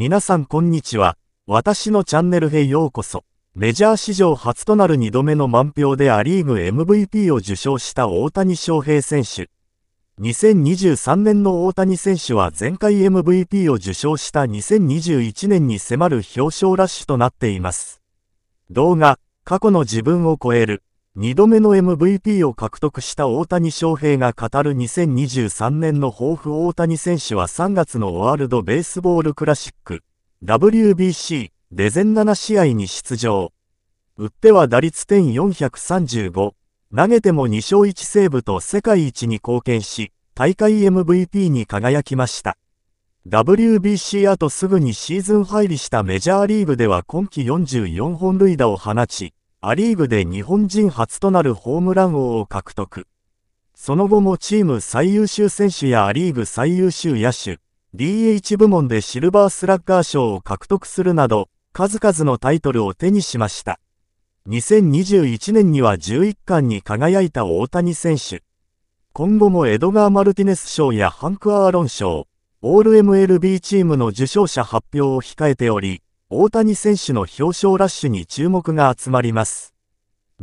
皆さんこんにちは。私のチャンネルへようこそ。メジャー史上初となる2度目の満票でア・リーグ MVP を受賞した大谷翔平選手。2023年の大谷選手は前回 MVP を受賞した2021年に迫る表彰ラッシュとなっています。動画、過去の自分を超える。2度目の MVP を獲得した大谷翔平が語る2023年の抱負大谷選手は3月のワールドベースボールクラシック WBC で全7試合に出場。打っては打率点435、投げても2勝1セーブと世界一に貢献し、大会 MVP に輝きました。WBC 後すぐにシーズン入りしたメジャーリーグでは今季44本塁打を放ち、ア・リーグで日本人初となるホームラン王を獲得。その後もチーム最優秀選手やア・リーグ最優秀野手、DH 部門でシルバースラッガー賞を獲得するなど、数々のタイトルを手にしました。2021年には11冠に輝いた大谷選手。今後もエドガー・マルティネス賞やハンク・アーロン賞、オール MLB チームの受賞者発表を控えており、大谷選手の表彰ラッシュに注目が集まります。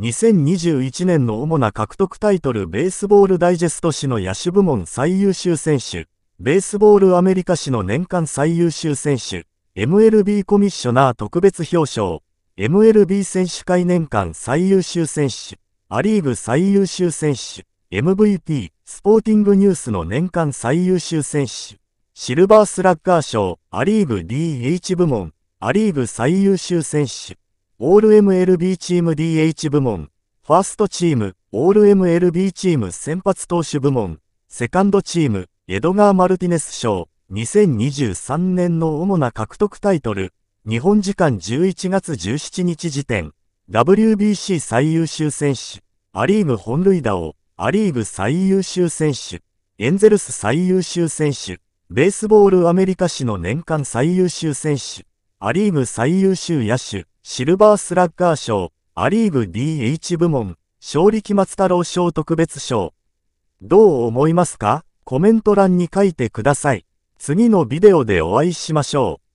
2021年の主な獲得タイトルベースボールダイジェスト誌の野手部門最優秀選手、ベースボールアメリカ誌の年間最優秀選手、MLB コミッショナー特別表彰、MLB 選手会年間最優秀選手、ア・リーグ最優秀選手、MVP、スポーティングニュースの年間最優秀選手、シルバースラッガー賞、ア・リーグ DH 部門、ア・リーグ最優秀選手、オール MLB チーム DH 部門、ファーストチーム、オール MLB チーム先発投手部門、セカンドチーム、エドガー・マルティネス賞、2023年の主な獲得タイトル、日本時間11月17日時点、WBC 最優秀選手、ア・リーグ本塁打王、ア・リーグ最優秀選手、エンゼルス最優秀選手、ベースボールアメリカ史の年間最優秀選手、ア・リーグ最優秀野手、シルバースラッガー賞、ア・リーグ DH 部門、勝力松太郎賞特別賞。どう思いますかコメント欄に書いてください。次のビデオでお会いしましょう。